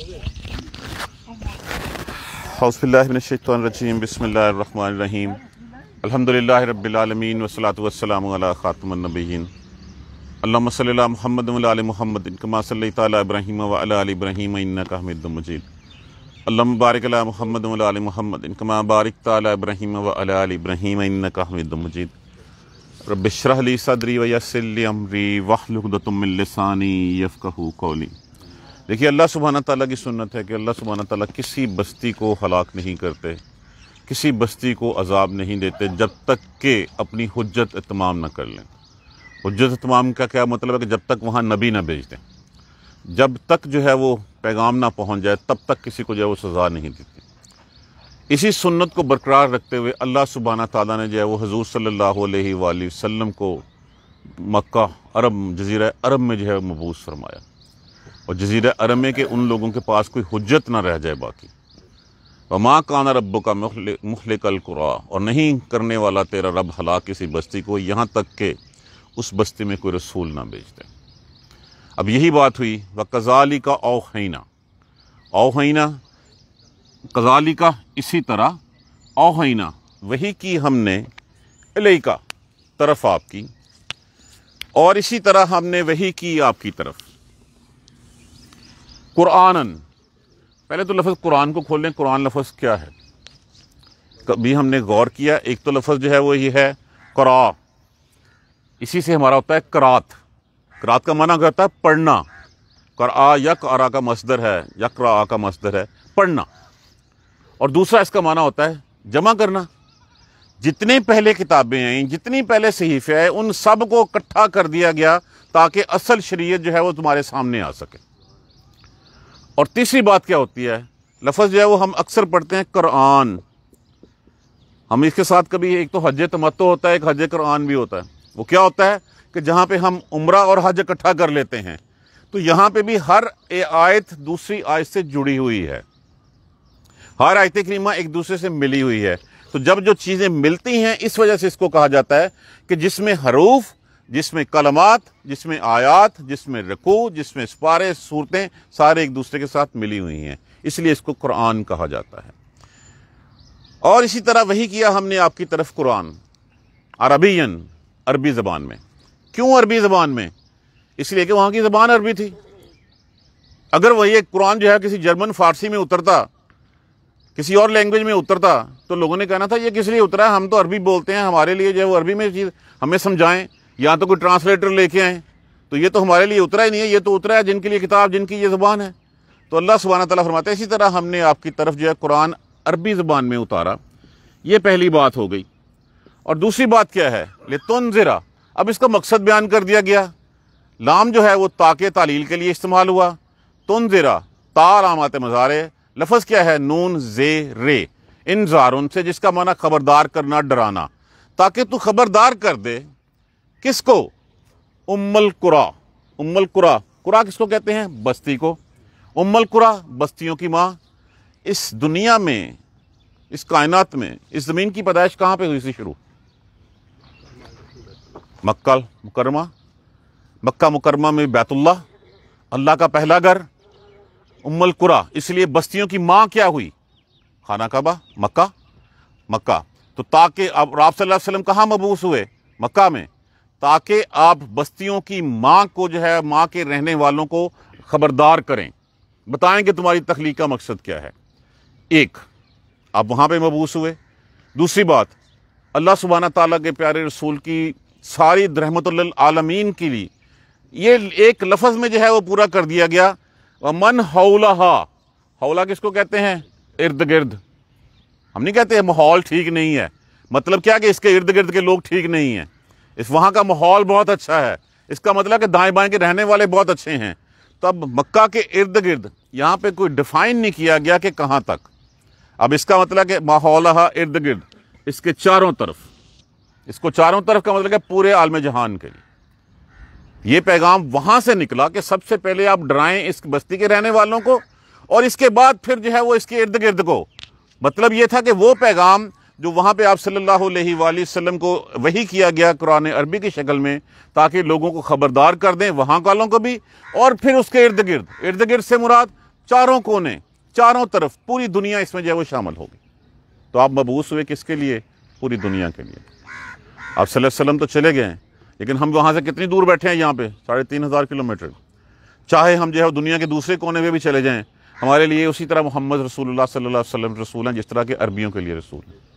أعوذ بالله من الشیطان الرجیم بسم اللہ الرحمن الرحیم الحمدللہ رب العالمین والصلاة والسلام علی خاتم النبیین اللہم صلی اللہ محمد و علی محمد کما صلی تعالی ابراہیم و علی ابراہیم انکا حمید مجید اللہم بارک علی محمد و علی محمد کما بارک تعالی ابراہیم و علی ابراہیم انکا حمید مجید رب اشرح لی صدری و یسر لی واحلل عقدۃ من لسانی یفقهوا قولی देखिए अल्लाह सुबहाना ताली की सुन्नत है कि अल्लाह सुबहाना ताली किसी बस्ती को हलाक नहीं करते किसी बस्ती को अजाब नहीं देते जब तक के अपनी हजत इतमाम ना कर लें हजत इतमाम का क्या मतलब है कि जब तक वहाँ नबी ना भेज दें जब तक जो है वो पैगाम ना पहुँच जाए तब तक किसी को जो है वो सज़ा नहीं देती इसी सुन्नत को बरकरार रखते हुए अल्लाह सुबहाना ताली ने जो है वो हजूर सल्ला वसम को मक् अरब जजीरा अरब में जो है मबूस फरमाया और जजीर अरब में कि उन लोगों के पास कोई हजत ना रह जाए बाकी वमा काना रब का कुरा और नहीं करने वाला तेरा रब हला किसी बस्ती को यहाँ तक के उस बस्ती में कोई रसूल ना भेज दे अब यही बात हुई व कज़ाली का ओहैना ओहैना कज़ाली का इसी तरह ओहैना वही की हमने का तरफ आपकी और इसी तरह हमने वही की आपकी तरफ कुरानन पहले तो लफ्ज़ कुरान को खोल लें कुरान लफ्ज़ क्या है कभी हमने गौर किया एक तो लफ्ज़ जो है वो ये है करा इसी से हमारा होता है करात करात का माना करता है पढ़ना करा यक अरा का मसदर है यकरा का मसदर है पढ़ना और दूसरा इसका माना होता है जमा करना जितने पहले किताबें आई जितनी पहले सहीफ़े आए उन सब को इकट्ठा कर दिया गया ताकि असल शरीयत जो है वो तुम्हारे सामने आ सके और तीसरी बात क्या होती है लफज जो है वो हम अक्सर पढ़ते हैं कुरान हम इसके साथ कभी एक तो हज तमत्तो होता है एक हज कुरान भी होता है वो क्या होता है कि जहाँ पे हम उमरा और हज इकट्ठा कर लेते हैं तो यहाँ पे भी हर ए आयत दूसरी आयत से जुड़ी हुई है हर आयत करीमा एक दूसरे से मिली हुई है तो जब जो चीज़ें मिलती हैं इस वजह से इसको कहा जाता है कि जिसमें हरूफ जिसमें कलमात जिसमें आयात जिसमें रकू जिसमें सारे सूरतें सारे एक दूसरे के साथ मिली हुई हैं इसलिए इसको कुरान कहा जाता है और इसी तरह वही किया हमने आपकी तरफ कुरान अरबियन अरबी ज़बान में क्यों अरबी ज़बान में इसलिए कि वहाँ की ज़बान अरबी थी अगर वही कुरान जो है किसी जर्मन फारसी में उतरता किसी और लैंग्वेज में उतरता तो लोगों ने कहना था ये किस लिए उतरा हम तो अरबी बोलते हैं हमारे लिए जो है वो अरबी में चीज़ हमें समझाएं या तो कोई ट्रांसलेटर लेके आए तो ये तो हमारे लिए उतरा ही नहीं है ये तो उतरा है जिनके लिए किताब जिनकी ये ज़बान है तो अल्लाह सुबहाना तला फरमाते इसी तरह हमने आपकी तरफ जो है कुरान अरबी ज़बान में उतारा ये पहली बात हो गई और दूसरी बात क्या है ले तुन ज़रा अब इसका मकसद बयान कर दिया गया लाम जो है वो ताक तालील के लिए इस्तेमाल हुआ तुन ज़रा तार आमात मज़ारे लफज क्या है नून जे रे इन जारुन से जिसका माना खबरदार करना डराना ताकि तू खबरदार कर दे किसको उम्मल कुरा उम्मल कुरा कुरा किसको कहते हैं बस्ती को उम्मल कुरा बस्तियों की माँ इस दुनिया में इस कायनात में इस ज़मीन की पैदाइश कहाँ पे हुई थी शुरू मक्का मुकरमा मक्का मुकरमा में बैतुल्ला अल्लाह का पहला घर उम्मल कुरा इसलिए बस्तियों की माँ क्या हुई खाना काबा मक्का मक्का तो ताकि अब आप सल्लल्लाहु अलैहि वसल्लम कहाँ मबूस हुए मक्का में ताकि आप बस्तियों की माँ को जो है माँ के रहने वालों को खबरदार करें बताएं कि तुम्हारी तख्लीक का मकसद क्या है एक आप वहाँ पे मबूस हुए दूसरी बात अल्लाह सुबहाना ताली के प्यारे रसूल की सारी रहमतल आलमीन के लिए ये एक लफज में जो है वो पूरा कर दिया गया व मन हौला हौला किसको कहते हैं इर्द गिर्द हम नहीं कहते माहौल ठीक नहीं है मतलब क्या कि इसके इर्द गिर्द के लोग ठीक नहीं हैं इस वहाँ का माहौल बहुत अच्छा है इसका मतलब कि दाएं बाएं के रहने वाले बहुत अच्छे हैं तब तो मक्का के इर्द गिर्द यहाँ पे कोई डिफाइन नहीं किया गया कि कहाँ तक अब इसका मतलब कि माहौल इर्द गिर्द इसके चारों तरफ इसको चारों तरफ का मतलब है पूरे आलम जहान के लिए ये पैगाम वहाँ से निकला कि सबसे पहले आप डराएं इस बस्ती के रहने वालों को और इसके बाद फिर जो है वो इसके इर्द गिर्द को मतलब ये था कि वो पैगाम जो वहाँ पे आप सल्लल्लाहु अलैहि वसल्लम को वही किया गया कुरान अरबी की शक्ल में ताकि लोगों को ख़बरदार कर दें वहाँ वालों को भी और फिर उसके इर्द गिर्द इर्द गिर्द से मुराद चारों कोने चारों तरफ पूरी दुनिया इसमें जो है वो शामिल होगी तो आप मबूस हुए किसके लिए पूरी दुनिया के लिए आप सल्लम तो चले गए हैं लेकिन हम वहाँ से कितनी दूर बैठे हैं यहाँ पे साढ़े तीन हज़ार किलोमीटर चाहे हम जो है दुनिया के दूसरे कोने में भी चले जाएँ हमारे लिए उसी तरह मोहम्मद रसूल सल्ला वसलम रसूल हैं जिस तरह के अरबियों के लिए रसूल हैं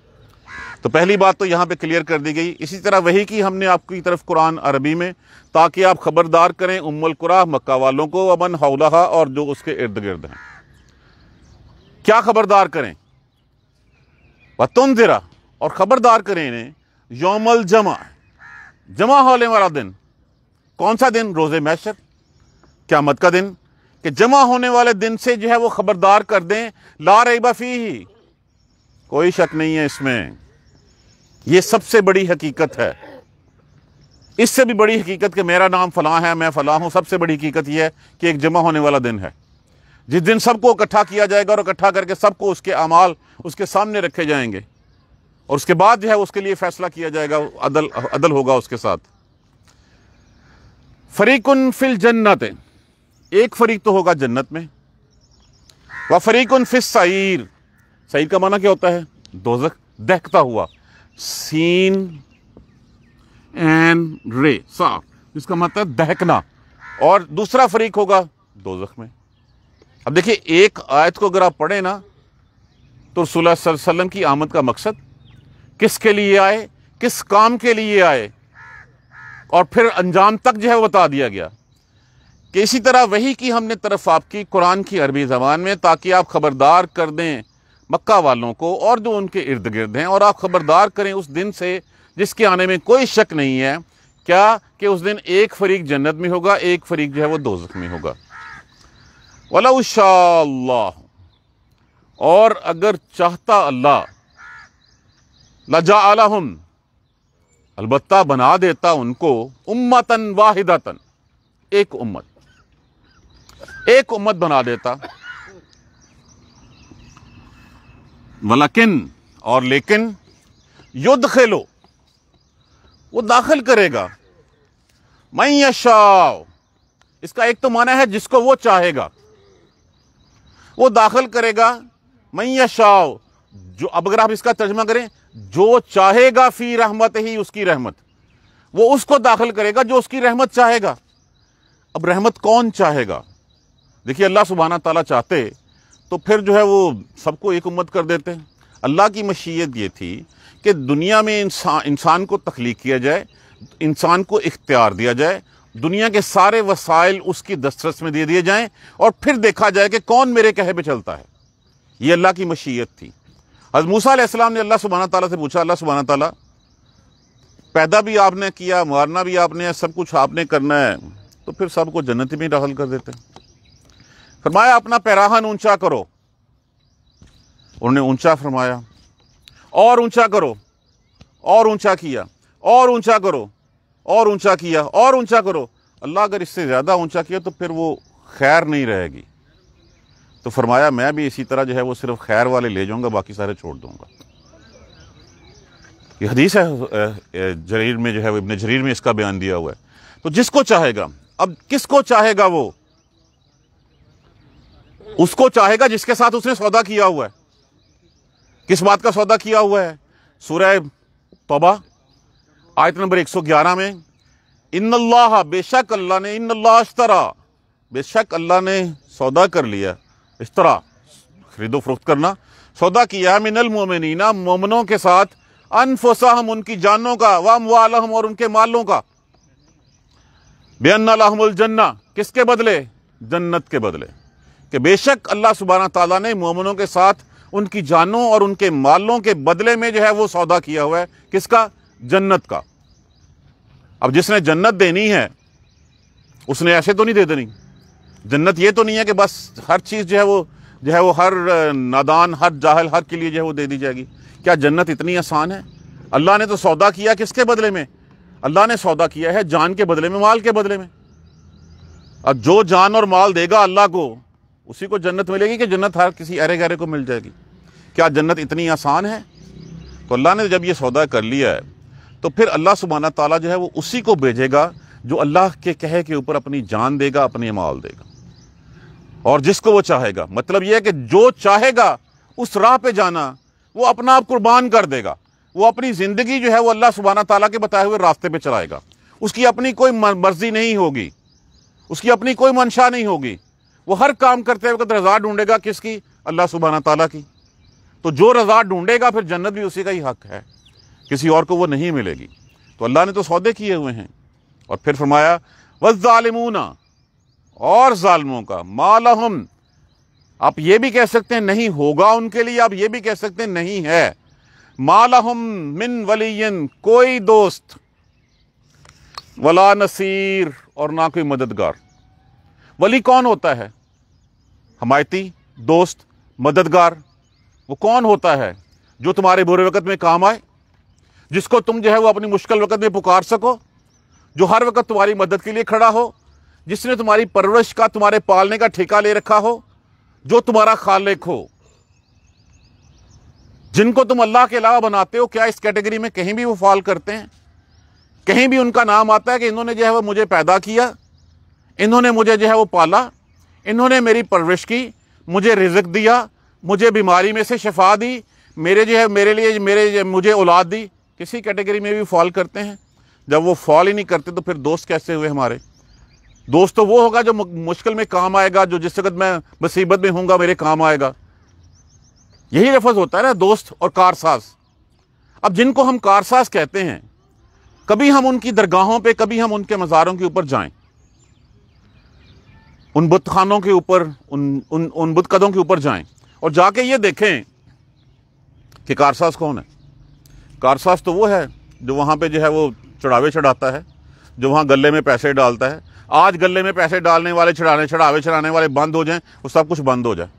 तो पहली बात तो यहाँ पे क्लियर कर दी गई इसी तरह वही की हमने आपकी तरफ कुरान अरबी में ताकि आप खबरदार करें कुरा मक्का वालों को अमन हौलाहा और जो उसके इर्द गिर्द हैं क्या खबरदार करें वतुन ज़रा और ख़बरदार करें इन्हें योमल जमा जमा होने वाला दिन कौन सा दिन रोज़े मैशर मत का दिन कि जमा होने वाले दिन से जो है वो ख़बरदार कर दें ला रही बफ़ी ही कोई शक नहीं है इसमें ये सबसे बड़ी हकीकत है इससे भी बड़ी हकीकत कि मेरा नाम फ़लाँ है मैं फ़लाँ हूँ सबसे बड़ी हकीकत यह है कि एक जमा होने वाला दिन है जिस दिन सबको इकट्ठा किया जाएगा और इकट्ठा करके सबको उसके अमाल उसके सामने रखे जाएंगे और उसके बाद जो है उसके लिए फैसला किया जाएगा अदल अदल होगा उसके साथ फरीकन फिल जन्नत एक फरीक तो होगा जन्नत में व फरीकन फिस सईर सईर का माना क्या होता है दोजक दहकता हुआ सीन एंड रे साफ इसका मतलब दहकना और दूसरा फरीक होगा दो में अब देखिए एक आयत को अगर आप पढ़ें ना तो रसोल्ला की आमद का मकसद किसके लिए आए किस काम के लिए आए और फिर अंजाम तक जो है वो बता दिया गया कि इसी तरह वही की हमने तरफ आपकी कुरान की अरबी ज़बान में ताकि आप खबरदार कर दें मक्का वालों को और जो उनके इर्द गिर्द हैं और आप ख़बरदार करें उस दिन से जिसके आने में कोई शक नहीं है क्या कि उस दिन एक फरीक जन्नत में होगा एक फरीक जो है वो दोजख में होगा वाला उशाला और अगर चाहता अल्लाह लजा हम अलबत् बना देता उनको उम्मतन वाहिदातन एक उम्मत एक उम्मत बना देता वलकिन और लेकिन युद्ध खेलो वो दाखिल करेगा मैं यशाओ इसका एक तो माना है जिसको वो चाहेगा वो दाखिल करेगा मैं यशाओ जो अब अगर आप इसका तर्जमा करें जो चाहेगा फी रहमत ही उसकी रहमत वो उसको दाखिल करेगा जो उसकी रहमत चाहेगा अब रहमत कौन चाहेगा देखिए अल्लाह सुबहाना ताला चाहते तो फिर जो है वो सबको एक उम्मत कर देते हैं अल्लाह की मशीयत ये थी कि दुनिया में इंसान इंसान को तख्लीक किया जाए इंसान को इख्तियार दिया जाए दुनिया के सारे वसाइल उसकी दस्तरस में दे दिए जाएं और फिर देखा जाए कि कौन मेरे कहे पे चलता है ये अल्लाह की मशीयत थी हज़र मूसा ने अल्लाह सुबहाना ताली से पूछा अल्लाह सुबहाना ताली पैदा भी आपने किया मारना भी आपने सब कुछ आपने करना है तो फिर सबको जन्नत में दाखिल कर देते हैं फरमाया अपना पैराहन ऊंचा करो उन्होंने ऊंचा फरमाया और ऊंचा करो और ऊंचा किया और ऊंचा करो और ऊंचा किया और ऊंचा करो अल्लाह अगर इससे ज़्यादा ऊंचा किया तो फिर वो खैर नहीं रहेगी तो फरमाया मैं भी इसी तरह जो है वो सिर्फ खैर वाले ले जाऊंगा बाकी सारे छोड़ दूंगा ये हदीस है जरीर में जो है इबन जरीर में इसका बयान दिया हुआ है तो जिसको चाहेगा अब किसको चाहेगा वो उसको चाहेगा जिसके साथ उसने सौदा किया हुआ है किस बात का सौदा किया हुआ है सुरह तोबा आयत नंबर 111 में इन अल्लाह बेशक अल्लाह ने इन अल्लाह तरह बेशक अल्लाह ने सौदा कर लिया इस तरह खरीदो फरोख्त करना सौदा किया मिनल मोमिनना मोमनों के साथ हम उनकी जानों का वाम वालहम और उनके मालों का बेअन्ना जन्ना किसके बदले जन्नत के बदले कि बेशक अल्लाह सुबहाना तला ने मोमनों के साथ उनकी जानों और उनके मालों के बदले में जो है वो सौदा किया हुआ है किसका जन्नत का अब जिसने जन्नत देनी है उसने ऐसे तो नहीं दे देनी जन्नत ये तो नहीं है कि बस हर चीज़ जो है वो जो है वो हर नादान हर जाहल हर के लिए जो है वो दे दी जाएगी क्या जन्नत इतनी आसान है अल्लाह ने तो सौदा किया किसके बदले में अल्लाह ने सौदा किया है जान के बदले में माल के बदले में अब जो जान और माल देगा अल्लाह को उसी को जन्नत मिलेगी कि जन्नत हर किसी अरे गरे को मिल जाएगी क्या जन्नत इतनी आसान है तो अल्लाह ने जब ये सौदा कर लिया है तो फिर अल्लाह सुबहाना ताला जो है वो उसी को भेजेगा जो अल्लाह के कहे के ऊपर अपनी जान देगा अपनी माल देगा और जिसको वो चाहेगा मतलब यह है कि जो चाहेगा उस राह पे जाना वो अपना आप कुर्बान कर देगा वो अपनी ज़िंदगी जो है वो अल्लाह सुबहाना ताला के बताए हुए रास्ते पे चलाएगा उसकी अपनी कोई मर्ज़ी नहीं होगी उसकी अपनी कोई मंशा नहीं होगी वो हर काम करते वक्त रज़ा ढूंढेगा किसकी अल्लाह सुबहाना ताला की तो जो रज़ा ढूंढेगा फिर जन्नत भी उसी का ही हक है किसी और को वो नहीं मिलेगी तो अल्लाह ने तो सौदे किए हुए हैं और फिर फरमाया वालमूना और ालमों का माल आप ये भी कह सकते हैं नहीं होगा उनके लिए आप ये भी कह सकते हैं नहीं है माल मिन वलीन कोई दोस्त वला नसीर और ना कोई मददगार वली कौन होता है हमायती दोस्त मददगार वो कौन होता है जो तुम्हारे बुरे वक़्त में काम आए जिसको तुम जो है वो अपनी मुश्किल वक़्त में पुकार सको जो हर वक्त तुम्हारी मदद के लिए खड़ा हो जिसने तुम्हारी परवरिश का तुम्हारे पालने का ठेका ले रखा हो जो तुम्हारा खालिक हो जिनको तुम अल्लाह के अलावा बनाते हो क्या इस कैटेगरी में कहीं भी वो फॉल करते हैं कहीं भी उनका नाम आता है कि इन्होंने जो है वो मुझे पैदा किया इन्होंने मुझे जो है वो पाला इन्होंने मेरी परवरिश की मुझे रिजक दिया मुझे बीमारी में से शफा दी मेरे जो है मेरे लिए मेरे मुझे औलाद दी किसी कैटेगरी में भी फॉल करते हैं जब वो फॉल ही नहीं करते तो फिर दोस्त कैसे हुए हमारे दोस्त तो वो होगा जो मुश्किल में काम आएगा जो जिस वक्त मैं मुसीबत में हूँगा मेरे काम आएगा यही लफज होता है ना दोस्त और कारसाज अब जिनको हम कारसाज कहते हैं कभी हम उनकी दरगाहों पे कभी हम उनके मज़ारों के ऊपर जाएं उन बुत खानों के ऊपर उन उन उन बुत कदों के ऊपर जाएं और जाके ये देखें कि कारसाज कौन है कारसाज तो वो है जो वहाँ पे जो है वो चढ़ावे चढ़ाता है जो वहाँ गले में पैसे डालता है आज गले में पैसे डालने वाले चढ़ाने चढ़ावे चढ़ाने वाले बंद हो जाएं वो सब कुछ बंद हो जाए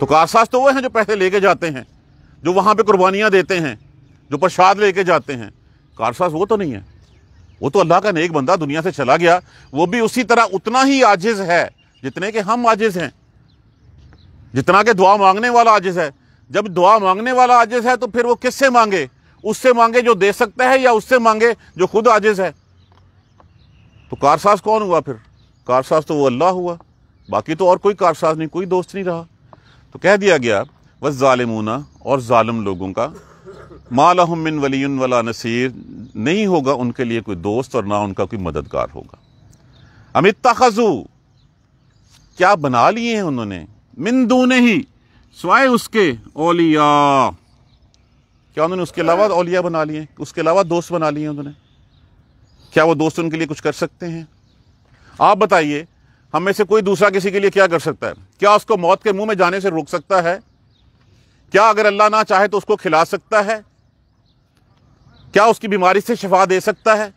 तो कारसाज तो वो हैं जो पैसे लेके जाते हैं जो वहाँ पर कुर्बानियाँ देते हैं जो प्रसाद लेके जाते हैं कारसास वो तो नहीं है वो तो अल्लाह का नेक बंदा दुनिया से चला गया वो भी उसी तरह उतना ही आजिज़ है जितने के हम आजिज़ हैं जितना के दुआ मांगने वाला आजिज़ है जब दुआ मांगने वाला आजिज़ है तो फिर वो किससे मांगे उससे मांगे जो दे सकता है या उससे मांगे जो खुद आजिज़ है तो कारसाज कौन हुआ फिर कारसाज तो वो अल्लाह हुआ बाकी तो और कोई कारसाज नहीं कोई दोस्त नहीं रहा तो कह दिया गया वह ालिमूना और ालम लोगों का मालहम मिन वली वला नसीर नहीं होगा उनके लिए कोई दोस्त और ना उनका कोई मददगार होगा अमित खजू क्या बना लिए हैं उन्होंने मिंदू ही स्वाय उसके ओलिया क्या उन्होंने उसके अलावा ओलिया बना लिए उसके अलावा दोस्त बना लिए उन्होंने क्या वो दोस्त उनके लिए कुछ कर सकते हैं आप बताइए हम में से कोई दूसरा किसी के लिए क्या कर सकता है क्या उसको मौत के मुंह में जाने से रोक सकता है क्या अगर अल्लाह ना चाहे तो उसको खिला सकता है क्या उसकी बीमारी से शफा दे सकता है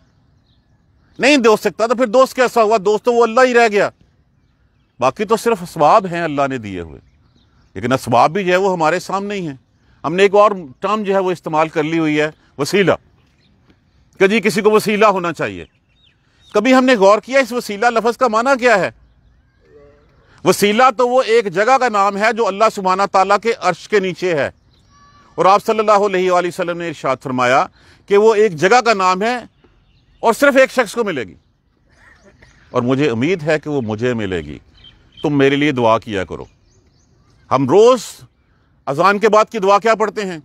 नहीं दे सकता तो फिर दोस्त कैसा हुआ दोस्त तो वो अल्लाह ही रह गया बाकी तो सिर्फ असबाब हैं अल्लाह ने दिए हुए लेकिन इसबाब भी जो है वो हमारे सामने ही हैं हमने एक और टर्म जो है वो इस्तेमाल कर ली हुई है वसीला कि जी किसी को वसीला होना चाहिए कभी हमने गौर किया इस वसीला लफज का माना क्या है वसीला तो वो एक जगह का नाम है जो अल्लाह सुबहाना ताला के अर्श के नीचे है और आप सल्लल्लाहु अलैहि वसल्लम ने इरशाद फरमाया कि वो एक जगह का नाम है और सिर्फ एक शख्स को मिलेगी और मुझे उम्मीद है कि वो मुझे मिलेगी तुम मेरे लिए दुआ किया करो हम रोज़ अजान के बाद की दुआ क्या पढ़ते हैं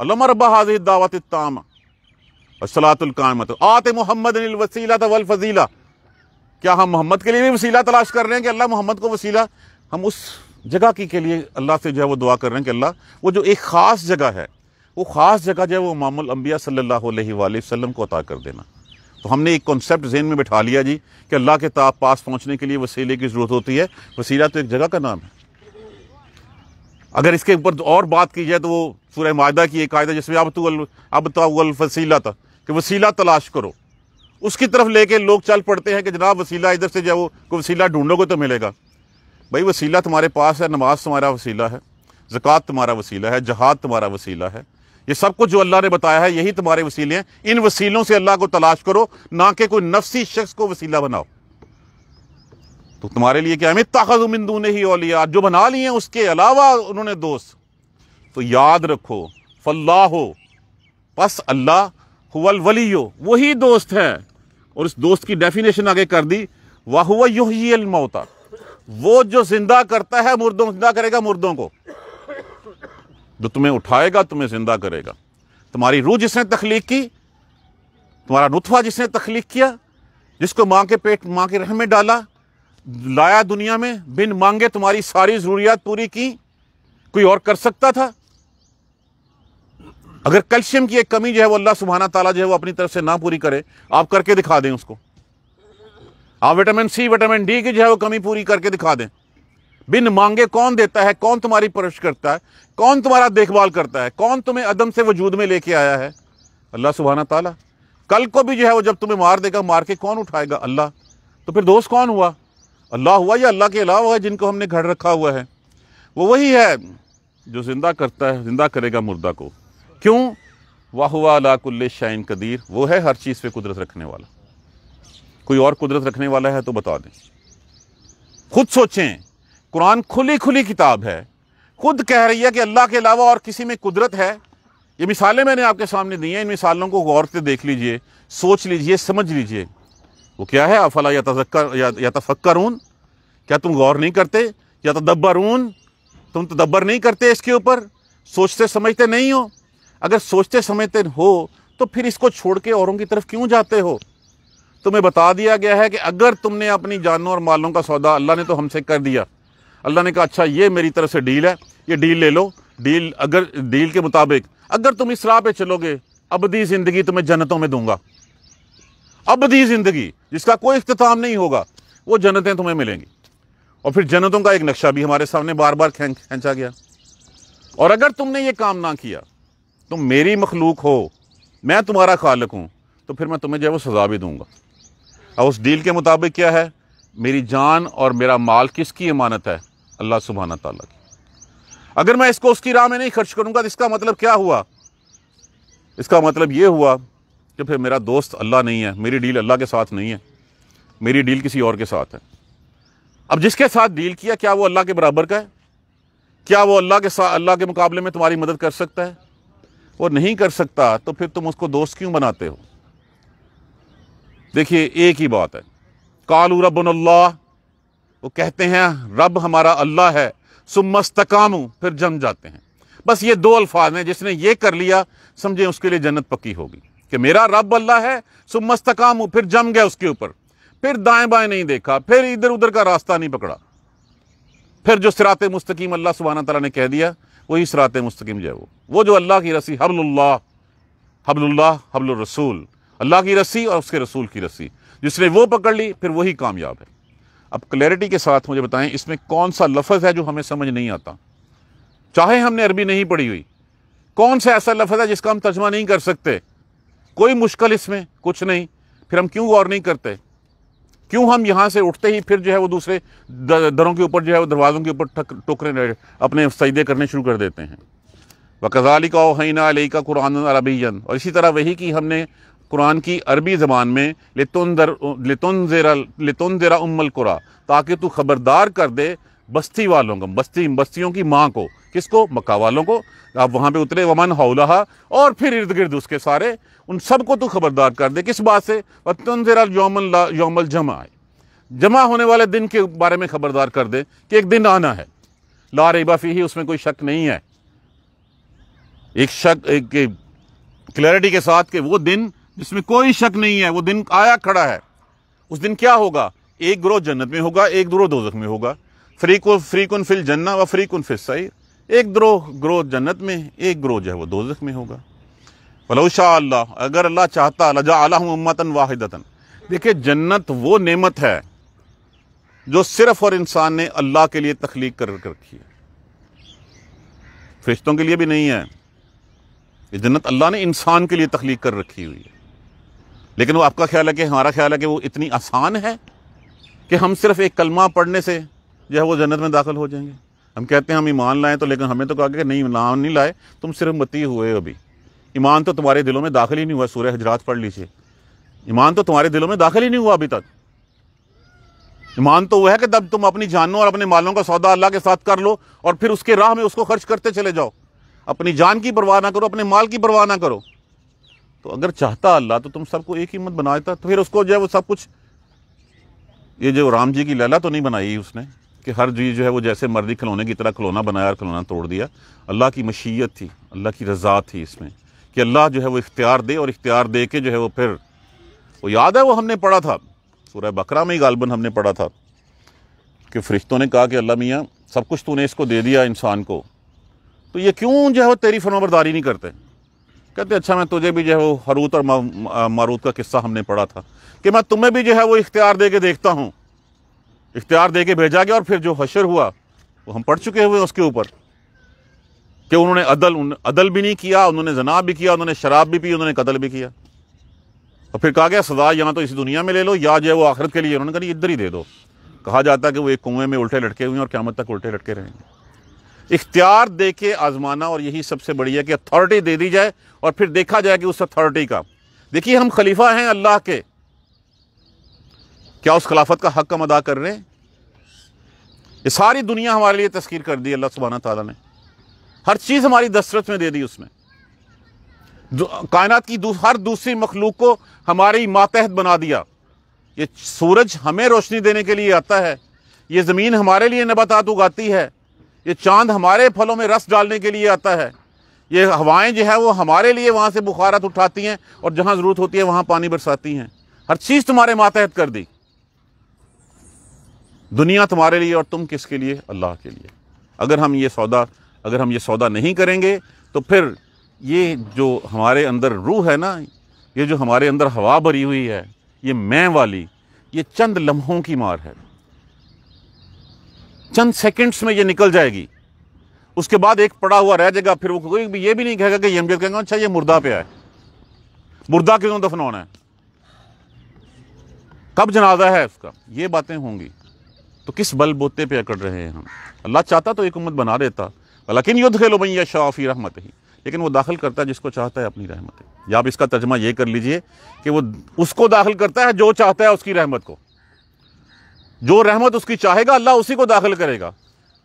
अल्लाह रब्बा दावत तामा आते मोहम्मद वसीला वल फजीला क्या हम मोहम्मद के लिए भी वसीला तलाश कर रहे हैं कि अल्लाह मोहम्मद को वसीला हम उस जगह की के लिए अल्लाह से जो है वो दुआ कर रहे हैं कि अल्लाह वो जो एक ख़ास जगह है वो ख़ास जगह जो है वो मामुल अम्बिया सल्ला वसम को अता कर देना तो हमने एक कॉन्सेप्ट जेन में बैठा लिया जी कि अल्लाह के ताप पास पहुँचने के लिए वसीले की ज़रूरत होती है वसीला तो एक जगह का नाम है अगर इसके ऊपर और बात की जाए तो वो सूर्य माहा की एक आयदा जिसमें अब तो अब तवसीला तो था कि वसीला तलाश करो उसकी तरफ लेके लोग चल पड़ते हैं कि जनाब वसीला इधर से जाओ को वसीला ढूंढोगे तो मिलेगा भाई वसीला तुम्हारे पास है नमाज तुम्हारा वसीला है ज़क़़त तुम्हारा वसीला है जहाद तुम्हारा वसीला है ये सब कुछ जो अल्लाह ने बताया है यही तुम्हारे वसीले हैं इन वसीलों से अल्लाह को तलाश करो ना कि कोई नफसी शख्स को वसीला बनाओ तो तुम्हारे लिए क्या अमित ताखजुमिंदू ने ही ओलिया जो बना लिए उसके अलावा उन्होंने दोस्त तो याद रखो फल्ला हो बस अल्लाह हुवल हो वही दोस्त है और इस दोस्त की डेफिनेशन आगे कर दी वाह हुआ युहयी मौता वो जो जिंदा करता है मुर्दों जिंदा करेगा मुर्दों को जो तुम्हें उठाएगा तुम्हें ज़िंदा करेगा तुम्हारी रूह जिसने तख्लीक की तुम्हारा नुतवा जिसने तख्लीक किया जिसको माँ के पेट माँ के रह में डाला लाया दुनिया में बिन मांगे तुम्हारी सारी ज़रूरियात पूरी की कोई और कर सकता था अगर कैल्शियम की एक कमी जो है वो अल्लाह सुबहाना ताला जो है वो अपनी तरफ से ना पूरी करे आप करके दिखा दें उसको आप विटामिन सी विटामिन डी की जो है वो कमी पूरी करके दिखा दें बिन मांगे कौन देता है कौन तुम्हारी परवरिश करता है कौन तुम्हारा देखभाल करता है कौन तुम्हें अदम से वजूद में लेके आया है अल्लाह सुबहाना ताला कल को भी जो है वो जब तुम्हें मार देगा मार के कौन उठाएगा अल्लाह तो फिर दोस्त कौन हुआ अल्लाह हुआ या अल्लाह के अलावा है जिनको हमने घर रखा हुआ है वो वही है जो ज़िंदा करता है ज़िंदा करेगा मुर्दा को क्यों वाह हुआ अलाकुल्ल शाइन कदीर वो है हर चीज़ पे कुदरत रखने वाला कोई और कुदरत रखने वाला है तो बता दें खुद सोचें कुरान खुली खुली किताब है खुद कह रही है कि अल्लाह के अलावा और किसी में कुदरत है ये मिसालें मैंने आपके सामने दी हैं इन मिसालों को गौर से देख लीजिए सोच लीजिए समझ लीजिए वो क्या है अफला या तजक्कर या, तफक्कर क्या तुम गौर नहीं करते या ऊन तुम तदब्बर तो नहीं करते इसके ऊपर सोचते समझते नहीं हो अगर सोचते समझते हो तो फिर इसको छोड़ के औरों की तरफ क्यों जाते हो तुम्हें बता दिया गया है कि अगर तुमने अपनी जानों और मालों का सौदा अल्लाह ने तो हमसे कर दिया अल्लाह ने कहा अच्छा ये मेरी तरफ से डील है ये डील ले लो डील अगर डील के मुताबिक अगर तुम इस राह पे चलोगे अबदी ज़िंदगी तुम्हें जन्नतों में दूंगा अबदी ज़िंदगी जिसका कोई अख्ताम नहीं होगा वो जन्नतें तुम्हें मिलेंगी और फिर जन्नतों का एक नक्शा भी हमारे सामने बार बार खींचा गया और अगर तुमने ये काम ना किया तुम मेरी मखलूक हो मैं तुम्हारा खालक हूँ तो फिर मैं तुम्हें जो है वो सज़ा भी दूंगा और उस डील के मुताबिक क्या है मेरी जान और मेरा माल किसकी अमानत है अल्लाह सुबहाना तला की अगर मैं इसको उसकी राह में नहीं खर्च करूँगा तो इसका मतलब क्या हुआ इसका मतलब ये हुआ कि फिर मेरा दोस्त अल्लाह नहीं है मेरी डील अल्लाह के साथ नहीं है मेरी डील किसी और के साथ है अब जिसके साथ डील किया क्या वो अल्लाह के बराबर का है क्या वो अल्लाह के साथ अल्लाह के मुकाबले में तुम्हारी मदद कर सकता है वो नहीं कर सकता तो फिर तुम उसको दोस्त क्यों बनाते हो देखिए एक ही बात है कालू रब अल्लाह वो कहते हैं रब हमारा अल्लाह है सुमस्तकामू फिर जम जाते हैं बस ये दो अल्फाज हैं जिसने ये कर लिया समझे उसके लिए जन्नत पक्की होगी कि मेरा रब अल्लाह है सुमस्तकामू फिर जम गया उसके ऊपर फिर दाएं बाएं नहीं देखा फिर इधर उधर का रास्ता नहीं पकड़ा फिर जो सिरात मुस्तकीम अल्लाह सुबहाना तला ने कह दिया वही सरात मुस्तकीम जो है वो वो जो अल्लाह की रस्सी हबल्ला हबल्ला हबल रसूल अल्लाह की रस्सी और उसके रसूल की रस्सी जिसने वो पकड़ ली फिर वही कामयाब है अब क्लैरिटी के साथ मुझे बताएं इसमें कौन सा लफज है जो हमें समझ नहीं आता चाहे हमने अरबी नहीं पढ़ी हुई कौन सा ऐसा लफज है जिसका हम तर्जमा नहीं कर सकते कोई मुश्किल इसमें कुछ नहीं फिर हम क्यों गौर नहीं करते क्यों हम यहाँ से उठते ही फिर जो है वो दूसरे दरों के ऊपर जो है वो दरवाज़ों के ऊपर टोकरे अपने सजदे करने शुरू कर देते हैं वकजाली का हैना अली का कुरान अरबीन और इसी तरह वही कि हमने कुरान की अरबी ज़बान में लितुनदर लितुनजरा लितुनजरा उम्मल कुरा ताकि तू ख़बरदार कर दे बस्ती वालों को बस्ती बस्तियों की माँ को किसको मक्का वालों को आप वहाँ पे उतरे वमन हौला और फिर इर्द गिर्द उसके सारे उन सबको तू खबरदार कर दे किस बात से जरा योमल योमल जमा जमा होने वाले दिन के बारे में खबरदार कर दे कि एक दिन आना है ला रेबा फी ही उसमें कोई शक नहीं है एक शक एक क्लैरिटी के साथ कि वो दिन जिसमें कोई शक नहीं है वो दिन आया खड़ा है उस दिन क्या होगा एक ग्रोह जन्नत में होगा एक ग्रोह दोजख में होगा फ्री को फ्री कन फिल जन्ना व फ्री कन फिल सही एक ग्रोह ग्रोह जन्नत में एक ग्रोह जो है वो दोजख में होगा वलौशा अल्लाह अगर अल्लाह चाहता लजा आला उम्मतन वाहिदतन देखिए जन्नत वो नेमत है जो सिर्फ और इंसान ने अल्लाह के लिए तख्लीक कर रखी है फरिश्तों के लिए भी नहीं है ये जन्नत अल्लाह ने इंसान के लिए तख्लीक कर रखी हुई है लेकिन वो आपका ख्याल है कि हमारा ख्याल है कि वो इतनी आसान है कि हम सिर्फ एक कलमा पढ़ने से जो है वो जन्नत में दाखिल हो जाएंगे हम कहते हैं हम ईमान लाएँ तो लेकिन हमें तो कहा कि नहीं ईमान नहीं लाए तुम सिर्फ मती हुए अभी ईमान तो तुम्हारे दिलों में दाखिल ही नहीं हुआ सूर्य हजरात पढ़ लीजिए ईमान तो तुम्हारे दिलों में दाखिल ही नहीं हुआ अभी तक ईमान तो वह है कि तब तुम अपनी जानों और अपने मालों का सौदा अल्लाह के साथ कर लो और फिर उसके राह में उसको खर्च करते चले जाओ अपनी जान की परवाह ना करो अपने माल की परवाह ना करो तो अगर चाहता अल्लाह तो तुम सबको एक ही मत था तो फिर उसको जो है वो सब कुछ ये जो राम जी की लैला तो नहीं बनाई उसने कि हर चीज़ जो है वो जैसे मर्जी खिलौने की तरह खिलौना बनाया और खिलौना तोड़ दिया अल्लाह की मशीयत थी अल्लाह की रजा थी इसमें कि अल्लाह जो है वो इख्तियार दे और इख्तियार दे के जो है वो फिर वो याद है वो हमने पढ़ा था सूर्य बकरा में ही गालबन हमने पढ़ा था कि फ़रिश्तों ने कहा कि अल्लाह मियाँ सब कुछ तूने इसको दे दिया इंसान को तो ये क्यों जो है वो तेरी फरमाबरदारी नहीं करते कहते अच्छा मैं तुझे भी जो है वो हरूत और मारूत का किस्सा हमने पढ़ा था कि मैं तुम्हें भी जो है वो इख्तियार दे के देखता हूँ इख्तियार दे के भेजा गया और फिर जो हशर हुआ वो हम पढ़ चुके हुए उसके ऊपर कि उन्होंने अदल उन, अदल भी नहीं किया उन्होंने जनाब भी किया उन्होंने शराब भी पी उन्होंने कतल भी किया और फिर कहा गया सजा या तो इसी दुनिया में ले लो या जो है वो आखिरत के लिए उन्होंने कहा इधर ही दे दो कहा जाता है कि वो एक कुएं में उल्टे लटके हुए हैं और क्या तक उल्टे लटके रहेंगे इख्तियार दे के आज़माना और यही सबसे बढ़िया कि अथॉरिटी दे दी जाए और फिर देखा जाए कि उस अथॉरिटी का देखिए हम खलीफा हैं अल्लाह के क्या उस खिलाफत का हक हम अदा कर रहे हैं ये सारी दुनिया हमारे लिए तस्कीर कर दी अल्लाह सुबहाना ताला ने हर चीज़ हमारी दस्तरत में दे दी उसमें कायनात की दू, हर दूसरी मखलूक को हमारी मातहत बना दिया ये सूरज हमें रोशनी देने के लिए आता है ये ज़मीन हमारे लिए नबातात उगाती है ये चांद हमारे फलों में रस डालने के लिए आता है ये हवाएं जो है वो हमारे लिए वहाँ से बुखारत उठाती हैं और जहाँ ज़रूरत होती है वहाँ पानी बरसाती हैं हर चीज़ तुम्हारे मातहत कर दी दुनिया तुम्हारे लिए और तुम किसके लिए अल्लाह के लिए अगर हम ये सौदा अगर हम ये सौदा नहीं करेंगे तो फिर ये जो हमारे अंदर रूह है ना ये जो हमारे अंदर हवा भरी हुई है ये मैं वाली ये चंद लम्हों की मार है चंद सेकंड्स में ये निकल जाएगी उसके बाद एक पड़ा हुआ रह जाएगा फिर वो कोई भी ये भी नहीं कहेगा कि एमडीएल कहेगा अच्छा ये मुर्दा पे है मुर्दा क्यों दफन होना है कब जनाजा है उसका ये बातें होंगी तो किस बल बोते पे अकड़ रहे हैं हम अल्लाह चाहता तो एक उम्मत बना देता लेकिन युद्ध खेलो भैया शाफी रहमत ही लेकिन वो दाखिल करता है जिसको चाहता है अपनी रहमत या आप इसका तर्जमा ये कर लीजिए कि वो उसको दाखिल करता है जो चाहता है उसकी रहमत को जो रहमत उसकी चाहेगा अल्लाह उसी को दाखिल करेगा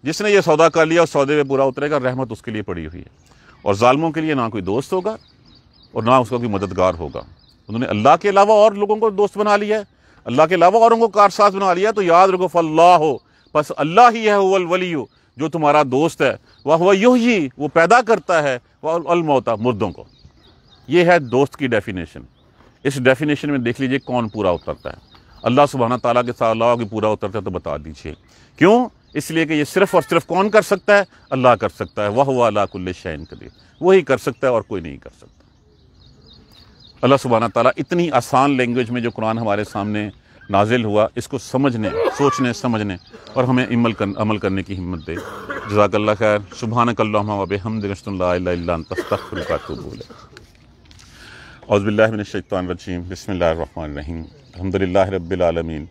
जिसने ये सौदा कर लिया और सौदे में पूरा उतरेगा रहमत उसके लिए पड़ी हुई है और ालमों के लिए ना कोई दोस्त होगा और ना उसका कोई मददगार होगा उन्होंने अल्लाह के अलावा और लोगों को दोस्त बना लिया है अल्लाह के अलावा औरों को कारसाज बना लिया तो याद रखो फल्ला हो बस अल्लाह ही है वलवली जो तुम्हारा दोस्त है वह हुआ यू ही वो पैदा करता है वह अलमौता मुर्दों को ये है दोस्त की डेफिनेशन इस डेफिनेशन में देख लीजिए कौन पूरा उतरता है अल्लाह सुबहाना तला के साथ अल्लाह की पूरा उतरता है तो बता दीजिए क्यों इसलिए कि ये सिर्फ़ और सिर्फ कौन कर सकता है अल्लाह कर सकता है वह हुआ अल्लाह कुल्ल शैन कदीर वही कर सकता है और कोई नहीं कर सकता अल्लाह सुबहाना तला इतनी आसान लैंग्वेज में जो कुरान हमारे सामने नाजिल हुआ इसको समझने सोचने समझने और हमें अमल कर, अमल करने की हिम्मत दे जजाकल्ला खैर सुबहानकल्ला हमद बोले अज़बिल्लाशैतवानरजीम बसमीम अलहमदिल्ल रबालमीन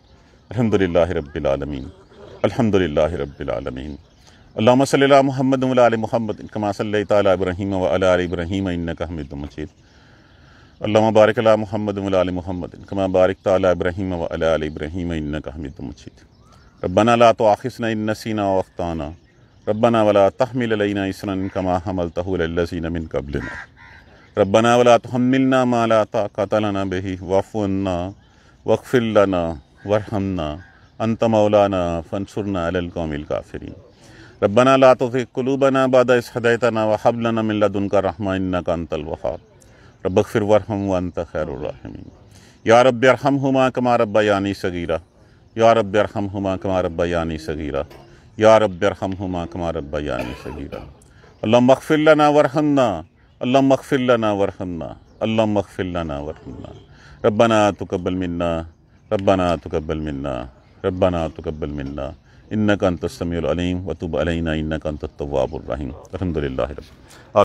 अलहमदिल्ल रबालमीन अलहमदिल्ल रबालमीन अल्लाम सल महमद वाल महमद कमा सल तब्राहीम वब्राहीम इनक अल्लाह बारक महमद वाल महमद कमा बारक तब्राहीम वब्राहीम इनक हमिद रबना ला तो आखिसन इन नसीना वक्ताना रबना वला तहमिल इसन कमा हमल तहलसीन कबलना ربنا ولا تحملنا ما لا طاقة لنا به واعف عنا واغفر لنا وارحمنا أنت مولانا فانصرنا على القوم الكافرين ربنا لا تزغ قلوبنا بعد إذ هديتنا وهب لنا من لدنك رحمة إنك أنت الوهاب رب اغفر وارحم وأنت خير الراحمين يا رب ارحمهما كما ربياني صغيرا يا رب ارحمهما كما ربياني صغيرا يا رب ارحمهما كما ربياني صغيرا اللهم اغفر لنا وارحمنا अल्लाह मखफ़िल्लाना वरहमना अल्लाह मखफ़िल्लाना वरहमना रब्बाना तकबल मन्ना रब्बाना तकबल मन्ना रब्बाना मिन्ना मन्ना इन्ना का अंतसमीम वतुब अलैना इन्ना का अंतवाबुलरहीम अलहमदिल्ला